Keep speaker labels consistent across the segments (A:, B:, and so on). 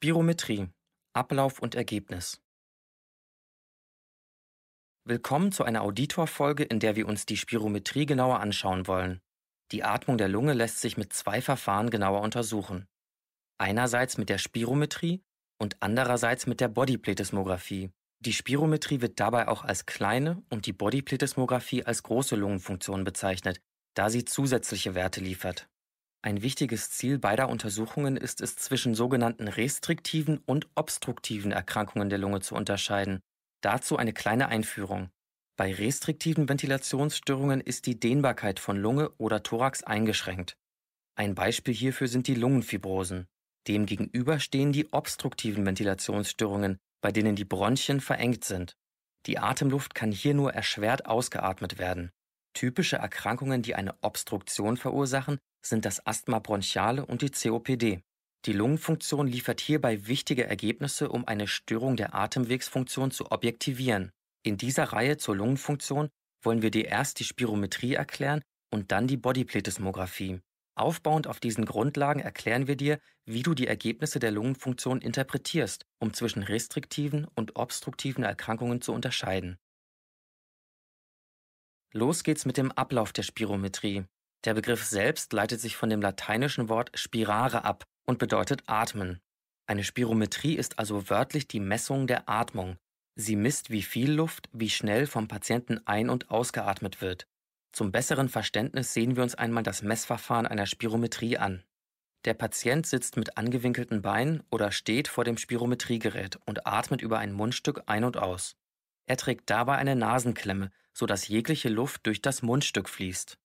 A: Spirometrie Ablauf und Ergebnis Willkommen zu einer Auditorfolge, in der wir uns die Spirometrie genauer anschauen wollen. Die Atmung der Lunge lässt sich mit zwei Verfahren genauer untersuchen. Einerseits mit der Spirometrie und andererseits mit der Bodyplethysmographie. Die Spirometrie wird dabei auch als kleine und die Bodyplethysmographie als große Lungenfunktion bezeichnet, da sie zusätzliche Werte liefert. Ein wichtiges Ziel beider Untersuchungen ist es, zwischen sogenannten restriktiven und obstruktiven Erkrankungen der Lunge zu unterscheiden. Dazu eine kleine Einführung. Bei restriktiven Ventilationsstörungen ist die Dehnbarkeit von Lunge oder Thorax eingeschränkt. Ein Beispiel hierfür sind die Lungenfibrosen. Demgegenüber stehen die obstruktiven Ventilationsstörungen, bei denen die Bronchien verengt sind. Die Atemluft kann hier nur erschwert ausgeatmet werden. Typische Erkrankungen, die eine Obstruktion verursachen, sind das Asthma bronchiale und die COPD. Die Lungenfunktion liefert hierbei wichtige Ergebnisse, um eine Störung der Atemwegsfunktion zu objektivieren. In dieser Reihe zur Lungenfunktion wollen wir dir erst die Spirometrie erklären und dann die Bodyplethysmographie. Aufbauend auf diesen Grundlagen erklären wir dir, wie du die Ergebnisse der Lungenfunktion interpretierst, um zwischen restriktiven und obstruktiven Erkrankungen zu unterscheiden. Los geht's mit dem Ablauf der Spirometrie. Der Begriff selbst leitet sich von dem lateinischen Wort spirare ab und bedeutet atmen. Eine Spirometrie ist also wörtlich die Messung der Atmung. Sie misst, wie viel Luft, wie schnell vom Patienten ein- und ausgeatmet wird. Zum besseren Verständnis sehen wir uns einmal das Messverfahren einer Spirometrie an. Der Patient sitzt mit angewinkelten Beinen oder steht vor dem Spirometriegerät und atmet über ein Mundstück ein und aus. Er trägt dabei eine Nasenklemme, sodass jegliche Luft durch das Mundstück fließt.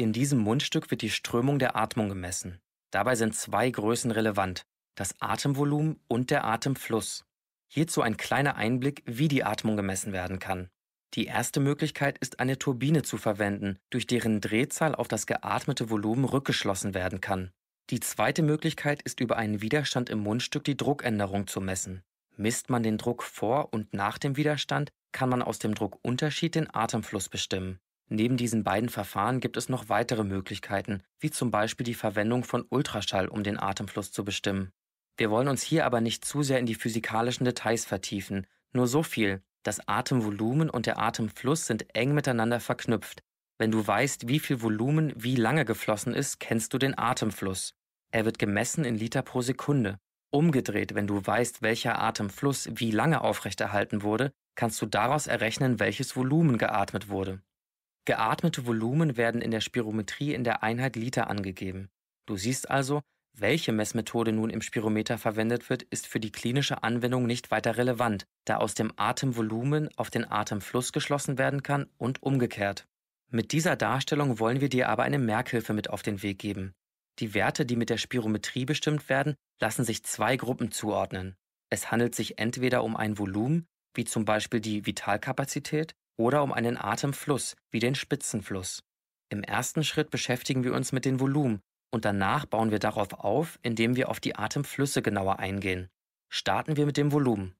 A: In diesem Mundstück wird die Strömung der Atmung gemessen. Dabei sind zwei Größen relevant, das Atemvolumen und der Atemfluss. Hierzu ein kleiner Einblick, wie die Atmung gemessen werden kann. Die erste Möglichkeit ist eine Turbine zu verwenden, durch deren Drehzahl auf das geatmete Volumen rückgeschlossen werden kann. Die zweite Möglichkeit ist über einen Widerstand im Mundstück die Druckänderung zu messen. Misst man den Druck vor und nach dem Widerstand, kann man aus dem Druckunterschied den Atemfluss bestimmen. Neben diesen beiden Verfahren gibt es noch weitere Möglichkeiten, wie zum Beispiel die Verwendung von Ultraschall, um den Atemfluss zu bestimmen. Wir wollen uns hier aber nicht zu sehr in die physikalischen Details vertiefen, nur so viel, das Atemvolumen und der Atemfluss sind eng miteinander verknüpft. Wenn du weißt, wie viel Volumen wie lange geflossen ist, kennst du den Atemfluss. Er wird gemessen in Liter pro Sekunde. Umgedreht, wenn du weißt, welcher Atemfluss wie lange aufrechterhalten wurde, kannst du daraus errechnen, welches Volumen geatmet wurde. Geatmete Volumen werden in der Spirometrie in der Einheit Liter angegeben. Du siehst also, welche Messmethode nun im Spirometer verwendet wird, ist für die klinische Anwendung nicht weiter relevant, da aus dem Atemvolumen auf den Atemfluss geschlossen werden kann und umgekehrt. Mit dieser Darstellung wollen wir dir aber eine Merkhilfe mit auf den Weg geben. Die Werte, die mit der Spirometrie bestimmt werden, lassen sich zwei Gruppen zuordnen. Es handelt sich entweder um ein Volumen, wie zum Beispiel die Vitalkapazität, oder um einen Atemfluss wie den Spitzenfluss. Im ersten Schritt beschäftigen wir uns mit dem Volumen und danach bauen wir darauf auf, indem wir auf die Atemflüsse genauer eingehen. Starten wir mit dem Volumen.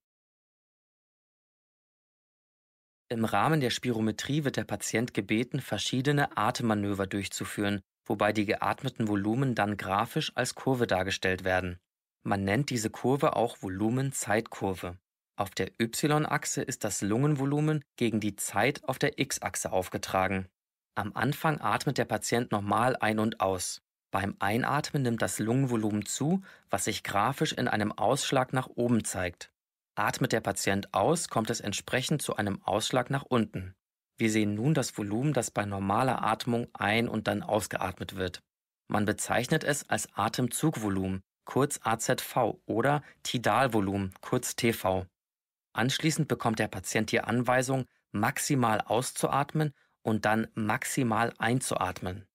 A: Im Rahmen der Spirometrie wird der Patient gebeten, verschiedene Atemmanöver durchzuführen, wobei die geatmeten Volumen dann grafisch als Kurve dargestellt werden. Man nennt diese Kurve auch Volumen-Zeitkurve. Auf der y-Achse ist das Lungenvolumen gegen die Zeit auf der x-Achse aufgetragen. Am Anfang atmet der Patient normal ein und aus. Beim Einatmen nimmt das Lungenvolumen zu, was sich grafisch in einem Ausschlag nach oben zeigt. Atmet der Patient aus, kommt es entsprechend zu einem Ausschlag nach unten. Wir sehen nun das Volumen, das bei normaler Atmung ein- und dann ausgeatmet wird. Man bezeichnet es als Atemzugvolumen, kurz AZV oder Tidalvolumen, kurz TV. Anschließend bekommt der Patient die Anweisung, maximal auszuatmen und dann maximal einzuatmen.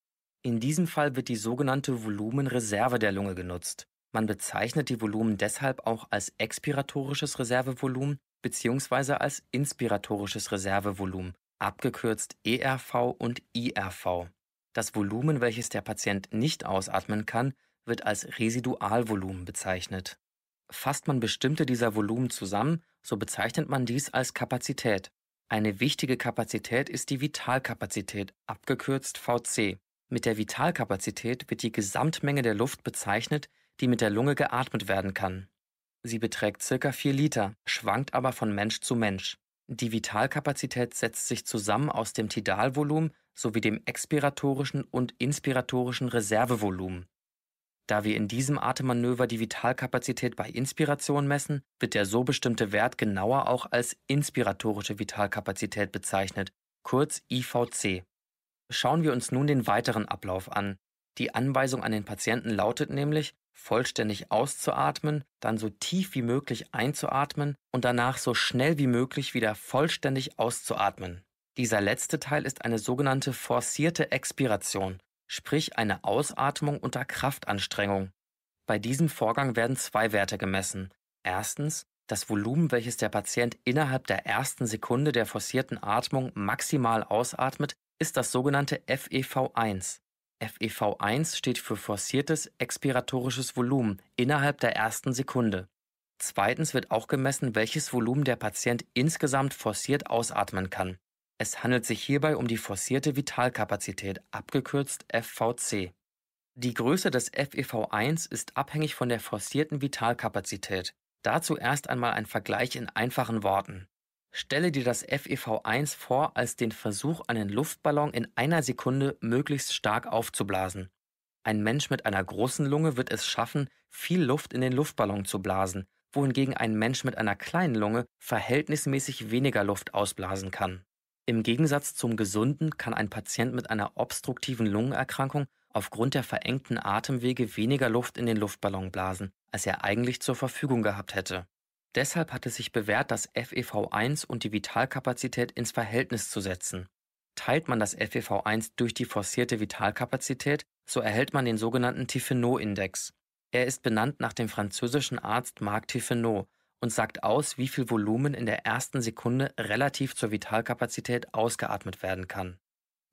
A: In diesem Fall wird die sogenannte Volumenreserve der Lunge genutzt. Man bezeichnet die Volumen deshalb auch als expiratorisches Reservevolumen bzw. als inspiratorisches Reservevolumen, abgekürzt ERV und IRV. Das Volumen, welches der Patient nicht ausatmen kann, wird als Residualvolumen bezeichnet. Fasst man bestimmte dieser Volumen zusammen, so bezeichnet man dies als Kapazität. Eine wichtige Kapazität ist die Vitalkapazität, abgekürzt VC. Mit der Vitalkapazität wird die Gesamtmenge der Luft bezeichnet, die mit der Lunge geatmet werden kann. Sie beträgt ca. 4 Liter, schwankt aber von Mensch zu Mensch. Die Vitalkapazität setzt sich zusammen aus dem Tidalvolumen sowie dem expiratorischen und inspiratorischen Reservevolumen. Da wir in diesem Atemmanöver die Vitalkapazität bei Inspiration messen, wird der so bestimmte Wert genauer auch als inspiratorische Vitalkapazität bezeichnet, kurz IVC. Schauen wir uns nun den weiteren Ablauf an. Die Anweisung an den Patienten lautet nämlich, vollständig auszuatmen, dann so tief wie möglich einzuatmen und danach so schnell wie möglich wieder vollständig auszuatmen. Dieser letzte Teil ist eine sogenannte forcierte Expiration sprich eine Ausatmung unter Kraftanstrengung. Bei diesem Vorgang werden zwei Werte gemessen. Erstens das Volumen, welches der Patient innerhalb der ersten Sekunde der forcierten Atmung maximal ausatmet, ist das sogenannte FEV1. FEV1 steht für forciertes expiratorisches Volumen innerhalb der ersten Sekunde. Zweitens wird auch gemessen, welches Volumen der Patient insgesamt forciert ausatmen kann. Es handelt sich hierbei um die forcierte Vitalkapazität, abgekürzt FVC. Die Größe des FEV1 ist abhängig von der forcierten Vitalkapazität. Dazu erst einmal ein Vergleich in einfachen Worten. Stelle dir das FEV1 vor als den Versuch, einen Luftballon in einer Sekunde möglichst stark aufzublasen. Ein Mensch mit einer großen Lunge wird es schaffen, viel Luft in den Luftballon zu blasen, wohingegen ein Mensch mit einer kleinen Lunge verhältnismäßig weniger Luft ausblasen kann. Im Gegensatz zum Gesunden kann ein Patient mit einer obstruktiven Lungenerkrankung aufgrund der verengten Atemwege weniger Luft in den Luftballon blasen, als er eigentlich zur Verfügung gehabt hätte. Deshalb hat es sich bewährt, das FEV1 und die Vitalkapazität ins Verhältnis zu setzen. Teilt man das FEV1 durch die forcierte Vitalkapazität, so erhält man den sogenannten Tifenot-Index. Er ist benannt nach dem französischen Arzt Marc Tifenot, und sagt aus, wie viel Volumen in der ersten Sekunde relativ zur Vitalkapazität ausgeatmet werden kann.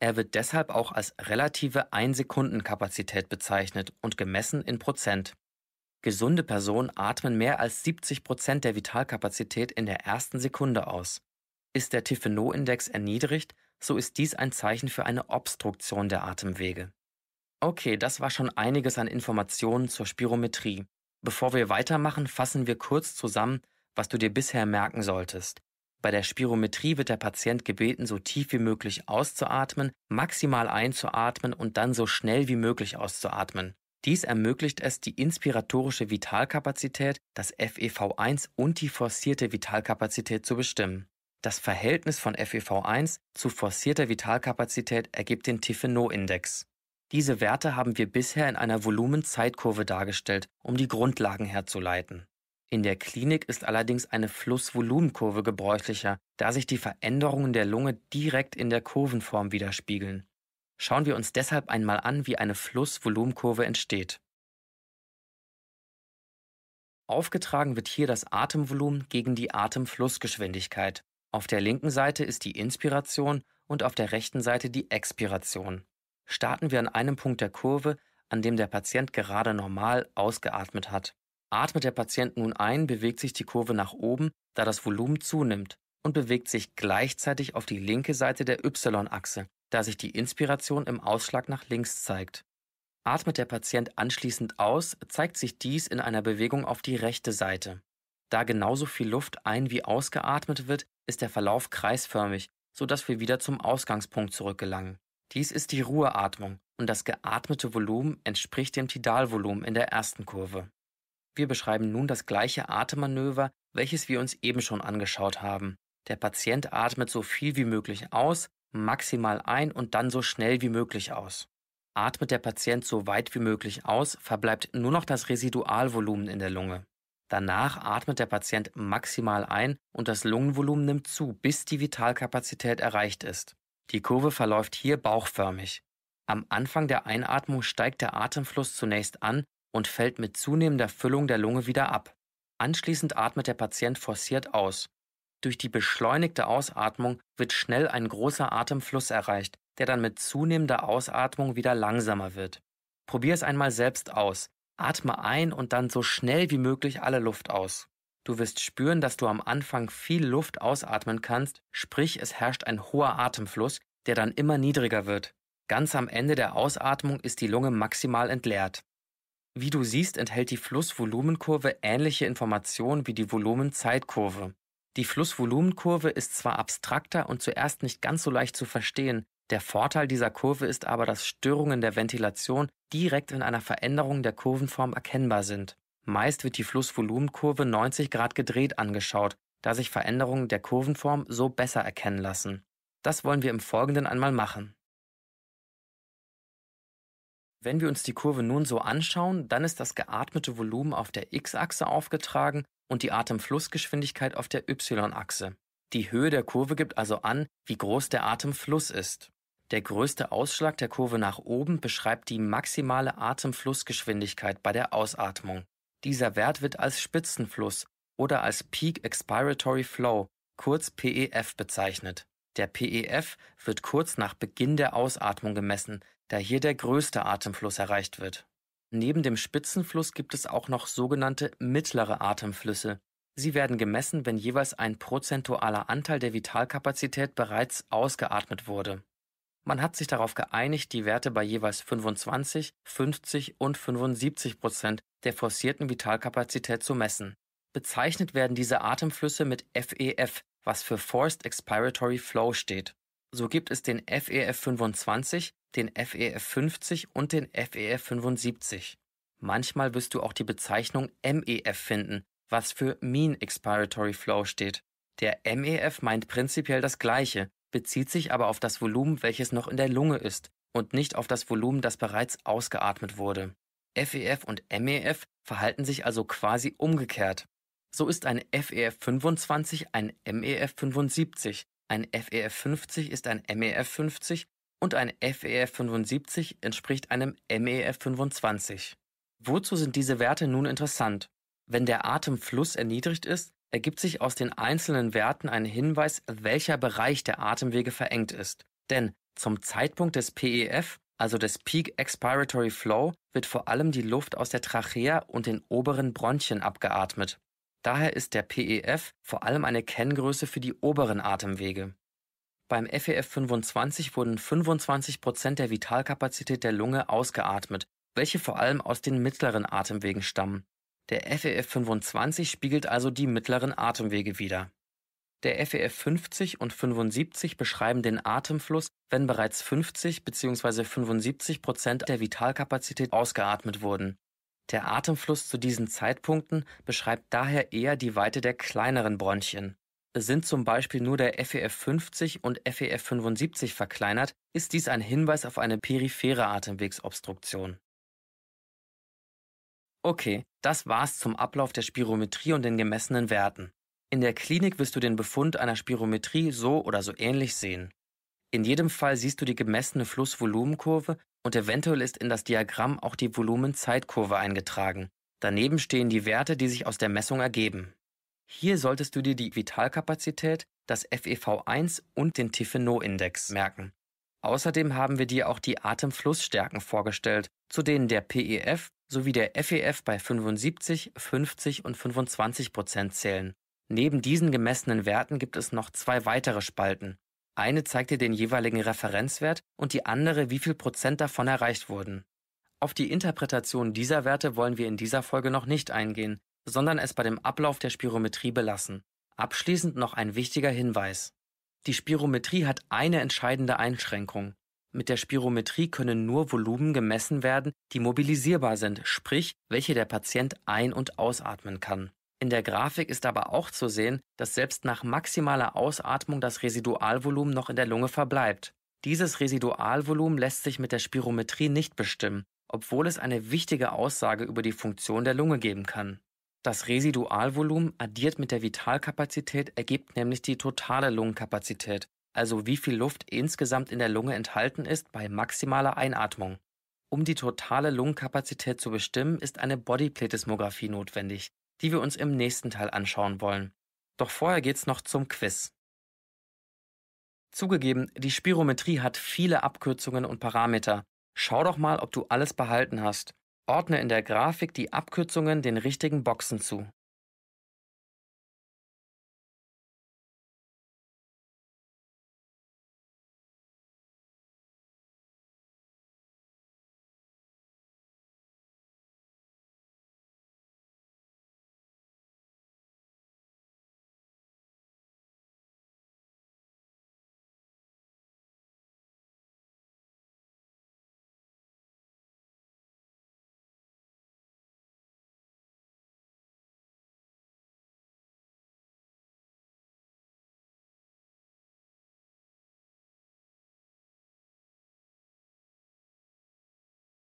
A: Er wird deshalb auch als relative Einsekundenkapazität bezeichnet und gemessen in Prozent. Gesunde Personen atmen mehr als 70 Prozent der Vitalkapazität in der ersten Sekunde aus. Ist der Tiffenot-Index erniedrigt, so ist dies ein Zeichen für eine Obstruktion der Atemwege. Okay, das war schon einiges an Informationen zur Spirometrie. Bevor wir weitermachen, fassen wir kurz zusammen, was du dir bisher merken solltest. Bei der Spirometrie wird der Patient gebeten, so tief wie möglich auszuatmen, maximal einzuatmen und dann so schnell wie möglich auszuatmen. Dies ermöglicht es, die inspiratorische Vitalkapazität, das FEV1 und die forcierte Vitalkapazität zu bestimmen. Das Verhältnis von FEV1 zu forcierter Vitalkapazität ergibt den Tiffenot-Index. Diese Werte haben wir bisher in einer Volumenzeitkurve dargestellt, um die Grundlagen herzuleiten. In der Klinik ist allerdings eine Flussvolumenkurve gebräuchlicher, da sich die Veränderungen der Lunge direkt in der Kurvenform widerspiegeln. Schauen wir uns deshalb einmal an, wie eine Flussvolumenkurve entsteht. Aufgetragen wird hier das Atemvolumen gegen die Atemflussgeschwindigkeit. Auf der linken Seite ist die Inspiration und auf der rechten Seite die Expiration starten wir an einem Punkt der Kurve, an dem der Patient gerade normal ausgeatmet hat. Atmet der Patient nun ein, bewegt sich die Kurve nach oben, da das Volumen zunimmt und bewegt sich gleichzeitig auf die linke Seite der Y-Achse, da sich die Inspiration im Ausschlag nach links zeigt. Atmet der Patient anschließend aus, zeigt sich dies in einer Bewegung auf die rechte Seite. Da genauso viel Luft ein wie ausgeatmet wird, ist der Verlauf kreisförmig, sodass wir wieder zum Ausgangspunkt zurückgelangen. Dies ist die Ruheatmung und das geatmete Volumen entspricht dem Tidalvolumen in der ersten Kurve. Wir beschreiben nun das gleiche Atemmanöver, welches wir uns eben schon angeschaut haben. Der Patient atmet so viel wie möglich aus, maximal ein und dann so schnell wie möglich aus. Atmet der Patient so weit wie möglich aus, verbleibt nur noch das Residualvolumen in der Lunge. Danach atmet der Patient maximal ein und das Lungenvolumen nimmt zu, bis die Vitalkapazität erreicht ist. Die Kurve verläuft hier bauchförmig. Am Anfang der Einatmung steigt der Atemfluss zunächst an und fällt mit zunehmender Füllung der Lunge wieder ab. Anschließend atmet der Patient forciert aus. Durch die beschleunigte Ausatmung wird schnell ein großer Atemfluss erreicht, der dann mit zunehmender Ausatmung wieder langsamer wird. Probier es einmal selbst aus. Atme ein und dann so schnell wie möglich alle Luft aus. Du wirst spüren, dass du am Anfang viel Luft ausatmen kannst, sprich es herrscht ein hoher Atemfluss, der dann immer niedriger wird. Ganz am Ende der Ausatmung ist die Lunge maximal entleert. Wie du siehst, enthält die Flussvolumenkurve ähnliche Informationen wie die Volumenzeitkurve. Die Flussvolumenkurve ist zwar abstrakter und zuerst nicht ganz so leicht zu verstehen, der Vorteil dieser Kurve ist aber, dass Störungen der Ventilation direkt in einer Veränderung der Kurvenform erkennbar sind. Meist wird die Flussvolumenkurve 90 Grad gedreht angeschaut, da sich Veränderungen der Kurvenform so besser erkennen lassen. Das wollen wir im Folgenden einmal machen. Wenn wir uns die Kurve nun so anschauen, dann ist das geatmete Volumen auf der x-Achse aufgetragen und die Atemflussgeschwindigkeit auf der y-Achse. Die Höhe der Kurve gibt also an, wie groß der Atemfluss ist. Der größte Ausschlag der Kurve nach oben beschreibt die maximale Atemflussgeschwindigkeit bei der Ausatmung. Dieser Wert wird als Spitzenfluss oder als Peak Expiratory Flow, kurz PEF, bezeichnet. Der PEF wird kurz nach Beginn der Ausatmung gemessen, da hier der größte Atemfluss erreicht wird. Neben dem Spitzenfluss gibt es auch noch sogenannte mittlere Atemflüsse. Sie werden gemessen, wenn jeweils ein prozentualer Anteil der Vitalkapazität bereits ausgeatmet wurde. Man hat sich darauf geeinigt, die Werte bei jeweils 25, 50 und 75 Prozent der forcierten Vitalkapazität zu messen. Bezeichnet werden diese Atemflüsse mit FEF, e was für Forced Expiratory Flow steht. So gibt es den FEF 25, e den FEF 50 e und den FEF 75. Manchmal wirst du auch die Bezeichnung MEF finden, was für Mean Expiratory Flow steht. Der MEF meint prinzipiell das Gleiche, bezieht sich aber auf das Volumen, welches noch in der Lunge ist und nicht auf das Volumen, das bereits ausgeatmet wurde. FEF e und MEF verhalten sich also quasi umgekehrt. So ist ein FEF 25 e ein MEF 75, ein FEF 50 e ist ein MEF 50 und ein FEF 75 entspricht einem MEF 25. Wozu sind diese Werte nun interessant? Wenn der Atemfluss erniedrigt ist, ergibt sich aus den einzelnen Werten ein Hinweis, welcher Bereich der Atemwege verengt ist. Denn zum Zeitpunkt des PEF, also des Peak Expiratory Flow, wird vor allem die Luft aus der Trachea und den oberen Bronchien abgeatmet. Daher ist der PEF vor allem eine Kenngröße für die oberen Atemwege. Beim FEF 25 e wurden 25 Prozent der Vitalkapazität der Lunge ausgeatmet, welche vor allem aus den mittleren Atemwegen stammen. Der FEF25 spiegelt also die mittleren Atemwege wider. Der FEF 50 e und 75 beschreiben den Atemfluss, wenn bereits 50 bzw. 75 Prozent der Vitalkapazität ausgeatmet wurden. Der Atemfluss zu diesen Zeitpunkten beschreibt daher eher die Weite der kleineren Bronchien. Sind zum Beispiel nur der FEF 50 e und FEF 75 e verkleinert, ist dies ein Hinweis auf eine periphere Atemwegsobstruktion. Okay, das war's zum Ablauf der Spirometrie und den gemessenen Werten. In der Klinik wirst du den Befund einer Spirometrie so oder so ähnlich sehen. In jedem Fall siehst du die gemessene Flussvolumenkurve und eventuell ist in das Diagramm auch die Volumenzeitkurve eingetragen. Daneben stehen die Werte, die sich aus der Messung ergeben. Hier solltest du dir die Vitalkapazität, das FEV1 und den Tiffenot-Index merken. Außerdem haben wir dir auch die Atemflussstärken vorgestellt, zu denen der PEF sowie der FEF e bei 75, 50 und 25 Prozent zählen. Neben diesen gemessenen Werten gibt es noch zwei weitere Spalten. Eine zeigt dir den jeweiligen Referenzwert und die andere, wie viel Prozent davon erreicht wurden. Auf die Interpretation dieser Werte wollen wir in dieser Folge noch nicht eingehen, sondern es bei dem Ablauf der Spirometrie belassen. Abschließend noch ein wichtiger Hinweis. Die Spirometrie hat eine entscheidende Einschränkung. Mit der Spirometrie können nur Volumen gemessen werden, die mobilisierbar sind, sprich, welche der Patient ein- und ausatmen kann. In der Grafik ist aber auch zu sehen, dass selbst nach maximaler Ausatmung das Residualvolumen noch in der Lunge verbleibt. Dieses Residualvolumen lässt sich mit der Spirometrie nicht bestimmen, obwohl es eine wichtige Aussage über die Funktion der Lunge geben kann. Das Residualvolumen addiert mit der Vitalkapazität ergibt nämlich die totale Lungenkapazität, also wie viel Luft insgesamt in der Lunge enthalten ist bei maximaler Einatmung. Um die totale Lungenkapazität zu bestimmen, ist eine Bodyplethysmographie notwendig, die wir uns im nächsten Teil anschauen wollen. Doch vorher geht's noch zum Quiz. Zugegeben, die Spirometrie hat viele Abkürzungen und Parameter. Schau doch mal, ob du alles behalten hast. Ordne in der Grafik die Abkürzungen den richtigen Boxen zu